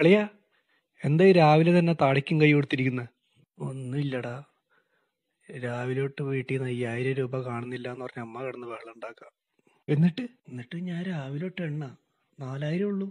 അളിയ എന്തായി രാവിലെ തന്നെ താടിക്കും കൈ കൊടുത്തിരിക്കുന്നത് ഒന്നുമില്ലടാ രാവിലെ തൊട്ട് വീട്ടിൽ നിന്ന് അയ്യായിരം രൂപ കാണുന്നില്ല എന്ന് പറഞ്ഞ അമ്മ കിടന്ന് വെള്ളം ഉണ്ടാക്കാം എന്നിട്ട് എന്നിട്ട് ഞാൻ രാവിലെ തൊട്ട് എണ്ണ നാലായിരം ഉള്ളൂ